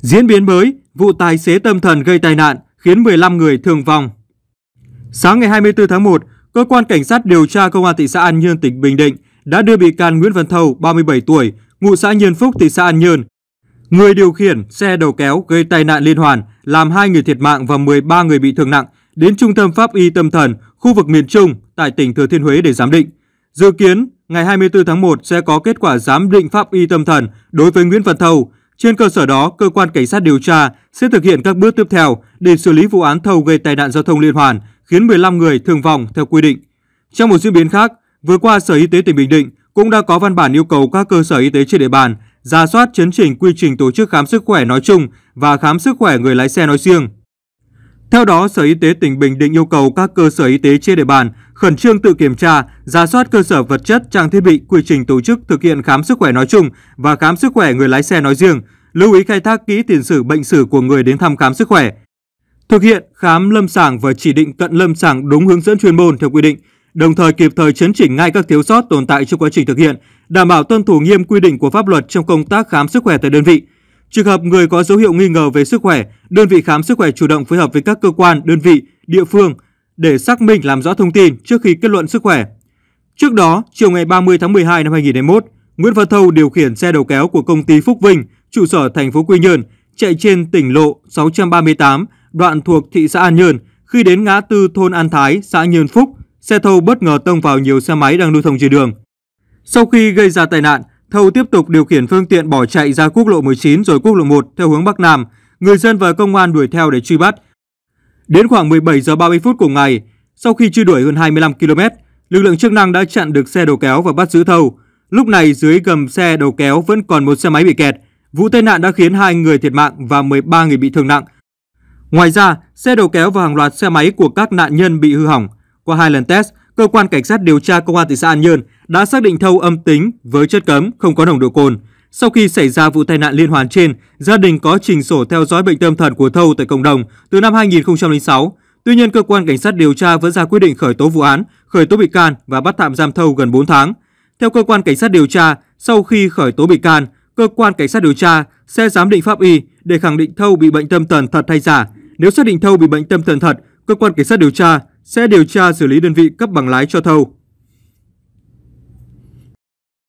Diễn biến mới, vụ tài xế tâm thần gây tai nạn khiến 15 người thương vong. Sáng ngày 24 tháng 1, cơ quan cảnh sát điều tra công an thị xã An Nhơn tỉnh Bình Định đã đưa bị can Nguyễn Văn Thâu, 37 tuổi, ngụ xã Nhơn Phúc, thị xã An Nhơn, người điều khiển xe đầu kéo gây tai nạn liên hoàn, làm hai người thiệt mạng và 13 người bị thương nặng đến Trung tâm Pháp y Tâm thần khu vực miền Trung tại tỉnh Thừa Thiên Huế để giám định. Dự kiến, ngày 24 tháng 1 sẽ có kết quả giám định pháp y tâm thần đối với Nguyễn Văn Thâu, trên cơ sở đó, cơ quan cảnh sát điều tra sẽ thực hiện các bước tiếp theo để xử lý vụ án thầu gây tai nạn giao thông liên hoàn khiến 15 người thương vong theo quy định. Trong một diễn biến khác, vừa qua Sở Y tế tỉnh Bình Định cũng đã có văn bản yêu cầu các cơ sở y tế trên địa bàn ra soát chấn chỉnh quy trình tổ chức khám sức khỏe nói chung và khám sức khỏe người lái xe nói riêng. Theo đó, Sở Y tế tỉnh Bình Định yêu cầu các cơ sở y tế trên địa bàn khẩn trương tự kiểm tra, ra soát cơ sở vật chất, trang thiết bị, quy trình tổ chức thực hiện khám sức khỏe nói chung và khám sức khỏe người lái xe nói riêng, lưu ý khai thác kỹ tiền sử bệnh sử của người đến thăm khám sức khỏe. Thực hiện khám lâm sàng và chỉ định cận lâm sàng đúng hướng dẫn chuyên môn theo quy định, đồng thời kịp thời chấn chỉnh ngay các thiếu sót tồn tại trong quá trình thực hiện, đảm bảo tuân thủ nghiêm quy định của pháp luật trong công tác khám sức khỏe tại đơn vị. Trường hợp người có dấu hiệu nghi ngờ về sức khỏe, đơn vị khám sức khỏe chủ động phối hợp với các cơ quan, đơn vị, địa phương để xác minh làm rõ thông tin trước khi kết luận sức khỏe. Trước đó, chiều ngày 30 tháng 12 năm 2021, Nguyễn Văn Thâu điều khiển xe đầu kéo của công ty Phúc Vinh, trụ sở thành phố Quy Nhơn, chạy trên tỉnh lộ 638, đoạn thuộc thị xã An Nhơn, khi đến ngã tư thôn An Thái, xã Nhơn Phúc, xe thâu bất ngờ tông vào nhiều xe máy đang lưu thông trên đường. Sau khi gây ra tai nạn, Thâu tiếp tục điều khiển phương tiện bỏ chạy ra quốc lộ 19 rồi quốc lộ 1 theo hướng Bắc Nam. Người dân và công an đuổi theo để truy bắt. Đến khoảng 17 giờ 30 phút cùng ngày, sau khi truy đuổi hơn 25 km, lực lượng chức năng đã chặn được xe đầu kéo và bắt giữ Thâu. Lúc này dưới gầm xe đầu kéo vẫn còn một xe máy bị kẹt. Vụ tai nạn đã khiến hai người thiệt mạng và 13 người bị thương nặng. Ngoài ra, xe đầu kéo và hàng loạt xe máy của các nạn nhân bị hư hỏng. Qua hai lần test, cơ quan cảnh sát điều tra công an thị xã An Nhơn đã xác định thâu âm tính với chất cấm không có nồng độ cồn. Sau khi xảy ra vụ tai nạn liên hoàn trên, gia đình có trình sổ theo dõi bệnh tâm thần của thâu tại cộng đồng từ năm 2006. Tuy nhiên, cơ quan cảnh sát điều tra vẫn ra quyết định khởi tố vụ án, khởi tố bị can và bắt tạm giam thâu gần 4 tháng. Theo cơ quan cảnh sát điều tra, sau khi khởi tố bị can, cơ quan cảnh sát điều tra sẽ giám định pháp y để khẳng định thâu bị bệnh tâm thần thật hay giả. Nếu xác định thâu bị bệnh tâm thần thật, cơ quan cảnh sát điều tra sẽ điều tra xử lý đơn vị cấp bằng lái cho thầu.